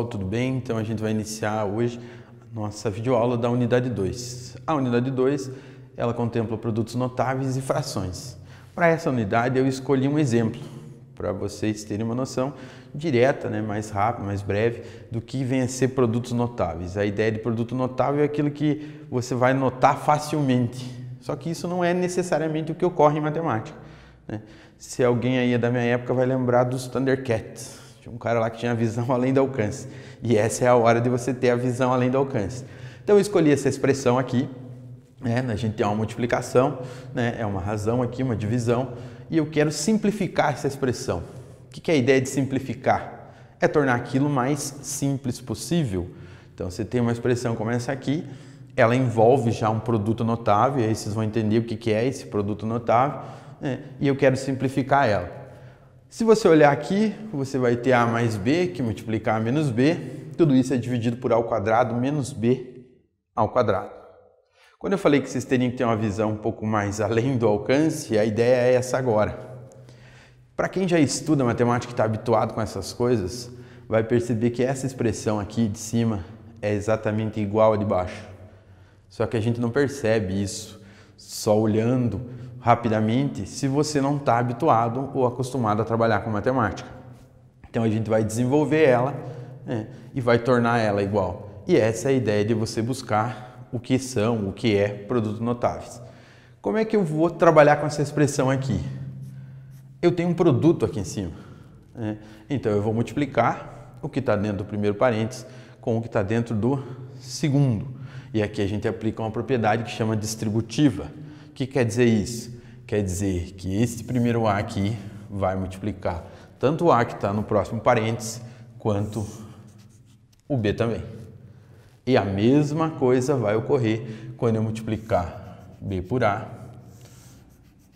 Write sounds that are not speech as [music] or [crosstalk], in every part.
pessoal, tudo bem? Então a gente vai iniciar hoje a nossa videoaula da unidade 2. A unidade 2, ela contempla produtos notáveis e frações. Para essa unidade eu escolhi um exemplo, para vocês terem uma noção direta, né, mais rápida, mais breve, do que vem a ser produtos notáveis. A ideia de produto notável é aquilo que você vai notar facilmente, só que isso não é necessariamente o que ocorre em matemática. Né? Se alguém aí é da minha época vai lembrar dos Thundercats, tinha um cara lá que tinha visão [laughs] além do alcance. E essa é a hora de você ter a visão além do alcance. Então eu escolhi essa expressão aqui, né? a gente tem uma multiplicação, né? é uma razão aqui, uma divisão, e eu quero simplificar essa expressão. O que é a ideia de simplificar? É tornar aquilo mais simples possível. Então você tem uma expressão como essa aqui, ela envolve já um produto notável, aí vocês vão entender o que é esse produto notável, né? e eu quero simplificar ela. Se você olhar aqui, você vai ter A mais B, que multiplica A menos B. Tudo isso é dividido por A ao quadrado menos B ao quadrado. Quando eu falei que vocês teriam que ter uma visão um pouco mais além do alcance, a ideia é essa agora. Para quem já estuda matemática e está habituado com essas coisas, vai perceber que essa expressão aqui de cima é exatamente igual a de baixo. Só que a gente não percebe isso só olhando rapidamente se você não está habituado ou acostumado a trabalhar com matemática. Então a gente vai desenvolver ela né, e vai tornar ela igual. E essa é a ideia de você buscar o que são, o que é produtos notáveis. Como é que eu vou trabalhar com essa expressão aqui? Eu tenho um produto aqui em cima. Né? Então eu vou multiplicar o que está dentro do primeiro parênteses com o que está dentro do segundo. E aqui a gente aplica uma propriedade que chama distributiva. O que quer dizer isso? Quer dizer que esse primeiro A aqui vai multiplicar tanto o A que está no próximo parênteses quanto o B também. E a mesma coisa vai ocorrer quando eu multiplicar B por A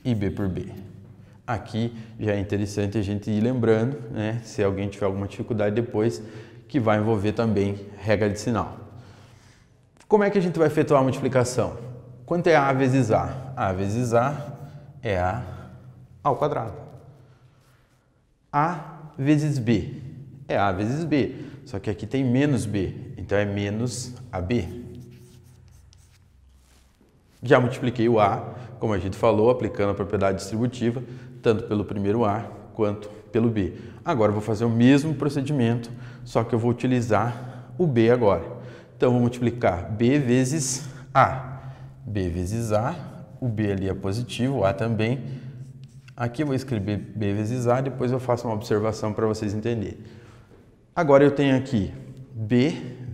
e B por B. Aqui já é interessante a gente ir lembrando, né, se alguém tiver alguma dificuldade depois, que vai envolver também regra de sinal. Como é que a gente vai efetuar a multiplicação? Quanto é A vezes A? A vezes A é A ao quadrado. A vezes B é A vezes B, só que aqui tem menos B, então é menos AB. Já multipliquei o A, como a gente falou, aplicando a propriedade distributiva, tanto pelo primeiro A quanto pelo B. Agora vou fazer o mesmo procedimento, só que eu vou utilizar o B agora. Então, vou multiplicar B vezes A. B vezes A, o B ali é positivo, o A também. Aqui eu vou escrever B vezes A, depois eu faço uma observação para vocês entenderem. Agora eu tenho aqui B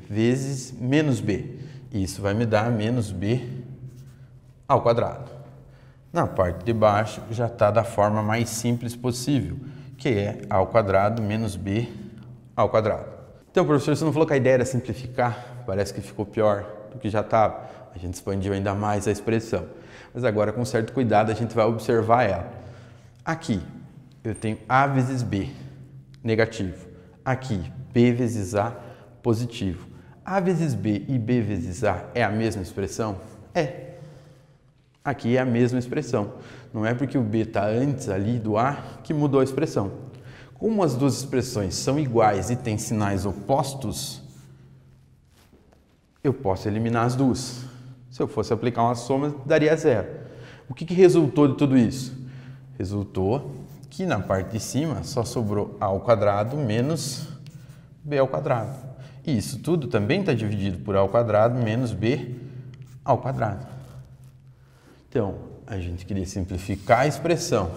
vezes menos B. Isso vai me dar menos B ao quadrado. Na parte de baixo já está da forma mais simples possível, que é A ao quadrado menos B ao quadrado. Então, professor, você não falou que a ideia era simplificar? Parece que ficou pior do que já estava a gente expandiu ainda mais a expressão. Mas agora, com certo cuidado, a gente vai observar ela. Aqui, eu tenho A vezes B, negativo. Aqui, B vezes A, positivo. A vezes B e B vezes A é a mesma expressão? É. Aqui é a mesma expressão. Não é porque o B está antes ali do A que mudou a expressão. Como as duas expressões são iguais e têm sinais opostos, eu posso eliminar as duas. Se eu fosse aplicar uma soma, daria zero. O que, que resultou de tudo isso? Resultou que na parte de cima só sobrou a ao quadrado menos b ao quadrado. E isso tudo também está dividido por a ao quadrado menos b ao quadrado. Então, a gente queria simplificar a expressão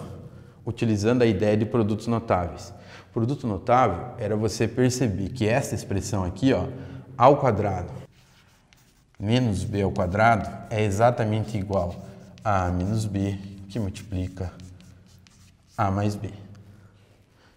utilizando a ideia de produtos notáveis. O produto notável era você perceber que essa expressão aqui, ó, ao quadrado menos b ao quadrado é exatamente igual a a menos b que multiplica a mais b.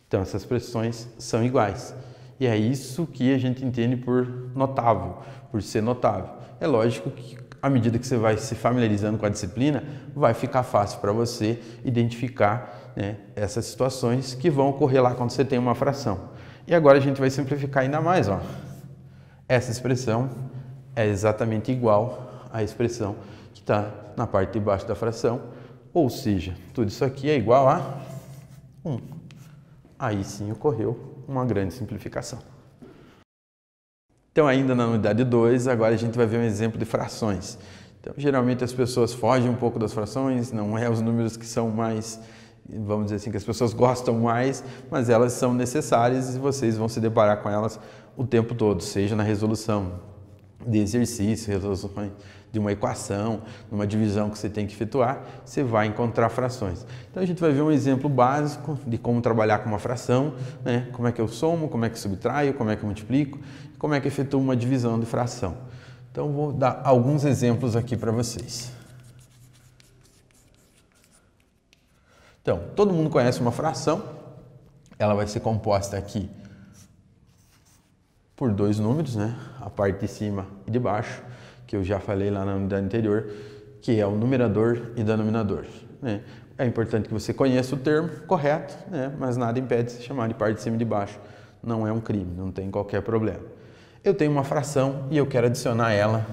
Então essas pressões são iguais. E é isso que a gente entende por notável, por ser notável. É lógico que à medida que você vai se familiarizando com a disciplina, vai ficar fácil para você identificar né, essas situações que vão ocorrer lá quando você tem uma fração. E agora a gente vai simplificar ainda mais. Ó. Essa expressão é exatamente igual à expressão que está na parte de baixo da fração, ou seja, tudo isso aqui é igual a 1. Aí sim ocorreu uma grande simplificação. Então, ainda na unidade 2, agora a gente vai ver um exemplo de frações. Então, geralmente as pessoas fogem um pouco das frações, não é os números que são mais, vamos dizer assim, que as pessoas gostam mais, mas elas são necessárias e vocês vão se deparar com elas o tempo todo, seja na resolução, de exercício, resoluções de uma equação, numa uma divisão que você tem que efetuar, você vai encontrar frações. Então a gente vai ver um exemplo básico de como trabalhar com uma fração, né? como é que eu somo, como é que subtraio, como é que multiplico, como é que efetuo uma divisão de fração. Então vou dar alguns exemplos aqui para vocês. Então, todo mundo conhece uma fração, ela vai ser composta aqui por dois números, né? A parte de cima e de baixo, que eu já falei lá na unidade anterior, que é o numerador e denominador. Né? É importante que você conheça o termo correto, né? mas nada impede de chamar de parte de cima e de baixo. Não é um crime, não tem qualquer problema. Eu tenho uma fração e eu quero adicionar ela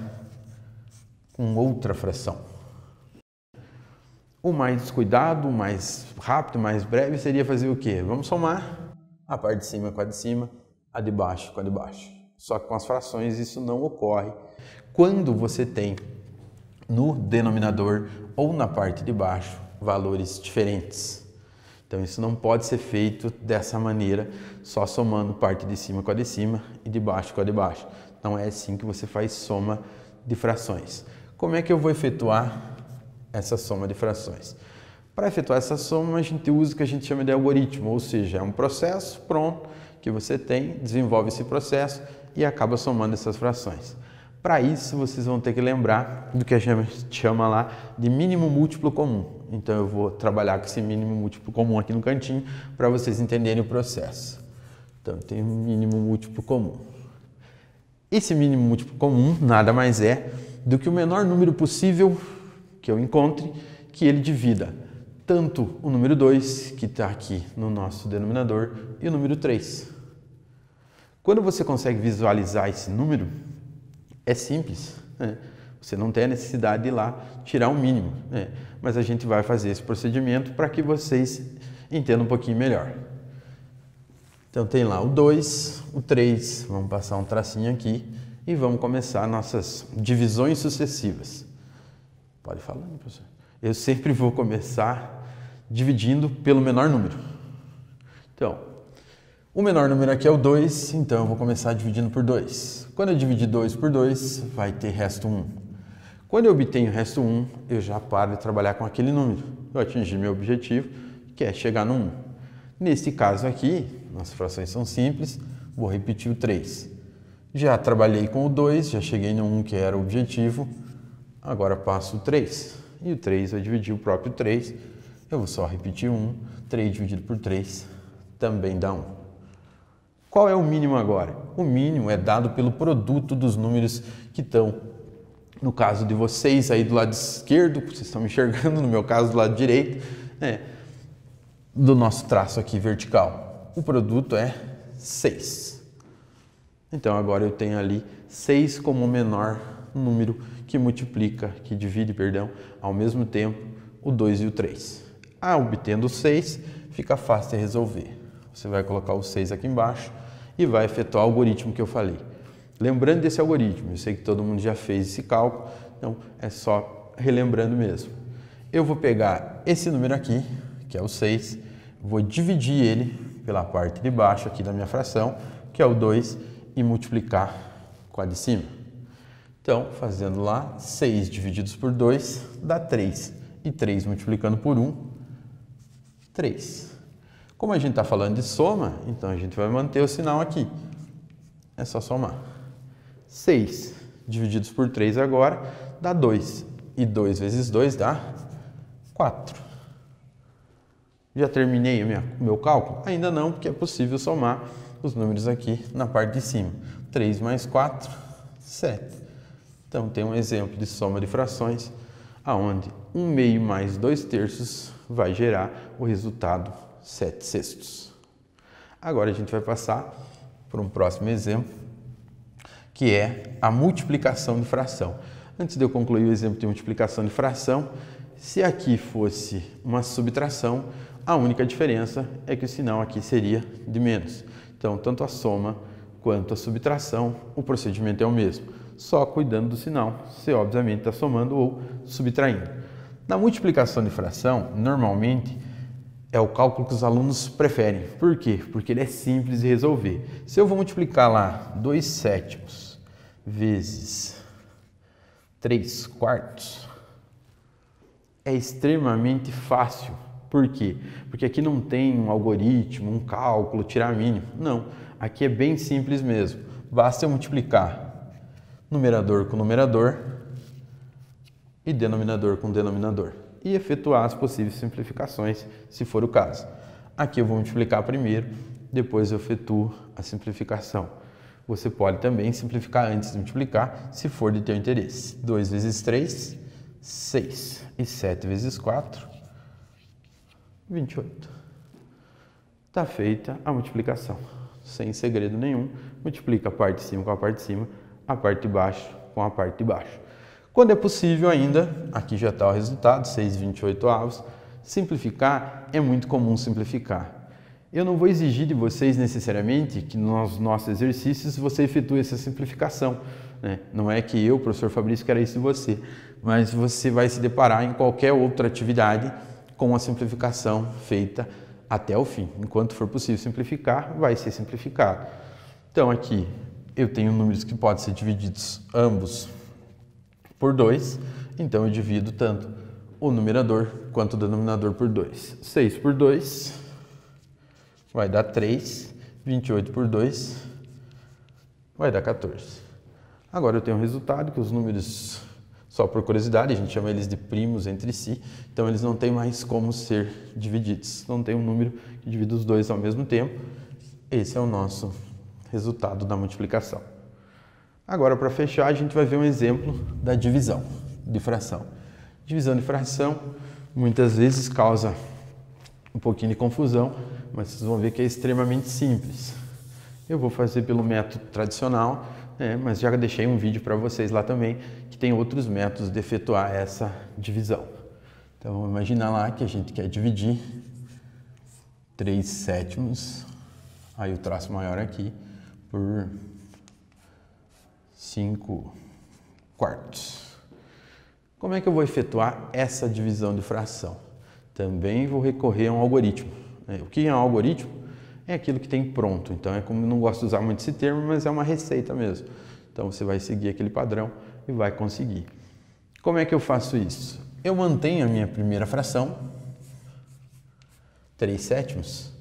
com outra fração. O mais cuidado, o mais rápido, o mais breve seria fazer o quê? Vamos somar a parte de cima com a de cima a de baixo com a de baixo. Só que com as frações isso não ocorre. Quando você tem no denominador ou na parte de baixo valores diferentes. Então isso não pode ser feito dessa maneira, só somando parte de cima com a de cima e de baixo com a de baixo. Não é assim que você faz soma de frações. Como é que eu vou efetuar essa soma de frações? Para efetuar essa soma, a gente usa o que a gente chama de algoritmo, ou seja, é um processo pronto que você tem, desenvolve esse processo e acaba somando essas frações. Para isso, vocês vão ter que lembrar do que a gente chama lá de mínimo múltiplo comum. Então, eu vou trabalhar com esse mínimo múltiplo comum aqui no cantinho para vocês entenderem o processo. Então, tem mínimo múltiplo comum. Esse mínimo múltiplo comum nada mais é do que o menor número possível que eu encontre que ele divida tanto o número 2, que está aqui no nosso denominador, e o número 3. Quando você consegue visualizar esse número, é simples. Né? Você não tem a necessidade de ir lá tirar o um mínimo, né? mas a gente vai fazer esse procedimento para que vocês entendam um pouquinho melhor. Então tem lá o 2, o 3, vamos passar um tracinho aqui e vamos começar nossas divisões sucessivas. Pode falar, professor. Eu sempre vou começar dividindo pelo menor número. Então, o menor número aqui é o 2, então eu vou começar dividindo por 2. Quando eu dividir 2 por 2, vai ter resto 1. Um. Quando eu obtenho o resto 1, um, eu já paro de trabalhar com aquele número. Eu atingi meu objetivo, que é chegar no 1. Um. Nesse caso aqui, nossas frações são simples, vou repetir o 3. Já trabalhei com o 2, já cheguei no 1 que era o objetivo, agora passo o 3. E o 3 vai dividir o próprio 3, eu vou só repetir 1, 3 dividido por 3 também dá 1. Qual é o mínimo agora? O mínimo é dado pelo produto dos números que estão no caso de vocês aí do lado esquerdo, vocês estão me enxergando, no meu caso do lado direito, né, do nosso traço aqui vertical. O produto é 6. Então agora eu tenho ali 6 como o menor número que multiplica, que divide, perdão, ao mesmo tempo o 2 e o 3. Ah, obtendo 6, fica fácil de resolver. Você vai colocar o 6 aqui embaixo e vai efetuar o algoritmo que eu falei. Lembrando desse algoritmo, eu sei que todo mundo já fez esse cálculo, então é só relembrando mesmo. Eu vou pegar esse número aqui, que é o 6, vou dividir ele pela parte de baixo aqui da minha fração, que é o 2, e multiplicar com a de cima. Então, fazendo lá, 6 divididos por 2 dá 3, e 3 multiplicando por 1, 3. 3. Como a gente está falando de soma, então a gente vai manter o sinal aqui. É só somar. 6 divididos por 3 agora dá 2. E 2 vezes 2 dá 4. Já terminei o meu cálculo? Ainda não, porque é possível somar os números aqui na parte de cima. 3 mais 4, 7. Então, tem um exemplo de soma de frações, onde 1 meio mais 2 terços vai gerar o resultado 7 sextos. Agora a gente vai passar para um próximo exemplo, que é a multiplicação de fração. Antes de eu concluir o exemplo de multiplicação de fração, se aqui fosse uma subtração, a única diferença é que o sinal aqui seria de menos. Então, tanto a soma quanto a subtração, o procedimento é o mesmo. Só cuidando do sinal, você obviamente está somando ou subtraindo. Na multiplicação de fração, normalmente é o cálculo que os alunos preferem. Por quê? Porque ele é simples de resolver. Se eu vou multiplicar lá 2 sétimos vezes 3 quartos, é extremamente fácil. Por quê? Porque aqui não tem um algoritmo, um cálculo, tirar mínimo. Não, aqui é bem simples mesmo. Basta eu multiplicar numerador com numerador e denominador com denominador e efetuar as possíveis simplificações, se for o caso. Aqui eu vou multiplicar primeiro, depois eu efetuo a simplificação. Você pode também simplificar antes de multiplicar, se for de teu interesse. 2 vezes 3, 6. E 7 vezes 4, 28. Está feita a multiplicação. Sem segredo nenhum, multiplica a parte de cima com a parte de cima, a parte de baixo com a parte de baixo. Quando é possível ainda, aqui já está o resultado, 6,28 avos, simplificar é muito comum simplificar. Eu não vou exigir de vocês necessariamente que nos nossos exercícios você efetue essa simplificação. Né? Não é que eu, professor Fabrício, quero isso de você, mas você vai se deparar em qualquer outra atividade com a simplificação feita até o fim. Enquanto for possível simplificar, vai ser simplificado. Então aqui eu tenho números que podem ser divididos ambos por 2, então eu divido tanto o numerador quanto o denominador por 2. 6 por 2 vai dar 3, 28 por 2 vai dar 14. Agora eu tenho um resultado que os números, só por curiosidade, a gente chama eles de primos entre si, então eles não têm mais como ser divididos. Não tem um número que divida os dois ao mesmo tempo. Esse é o nosso resultado da multiplicação. Agora, para fechar, a gente vai ver um exemplo da divisão de fração. Divisão de fração muitas vezes causa um pouquinho de confusão, mas vocês vão ver que é extremamente simples. Eu vou fazer pelo método tradicional, né, mas já deixei um vídeo para vocês lá também, que tem outros métodos de efetuar essa divisão. Então, vamos imaginar lá que a gente quer dividir 3 sétimos, aí o traço maior aqui, por 5 quartos. Como é que eu vou efetuar essa divisão de fração? Também vou recorrer a um algoritmo. Né? O que é um algoritmo? É aquilo que tem pronto. Então, é como não gosto de usar muito esse termo, mas é uma receita mesmo. Então, você vai seguir aquele padrão e vai conseguir. Como é que eu faço isso? Eu mantenho a minha primeira fração, 3 sétimos,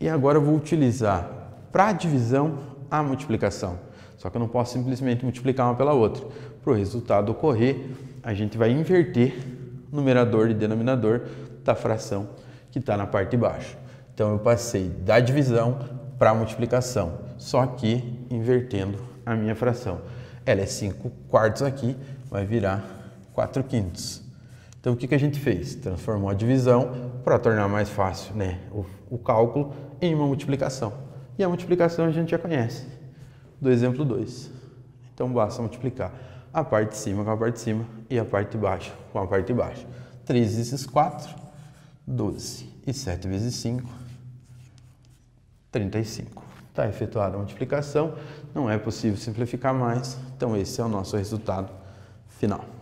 e agora eu vou utilizar para a divisão a multiplicação. Só que eu não posso simplesmente multiplicar uma pela outra. Para o resultado ocorrer, a gente vai inverter numerador e denominador da fração que está na parte de baixo. Então eu passei da divisão para a multiplicação, só que invertendo a minha fração. Ela é 5 quartos aqui, vai virar 4 quintos. Então o que, que a gente fez? Transformou a divisão para tornar mais fácil né, o, o cálculo em uma multiplicação. E a multiplicação a gente já conhece do exemplo 2. Então basta multiplicar a parte de cima com a parte de cima e a parte de baixo com a parte de baixo. 3 vezes 4, 12. E 7 vezes 5, 35. Está efetuada a multiplicação, não é possível simplificar mais, então esse é o nosso resultado final.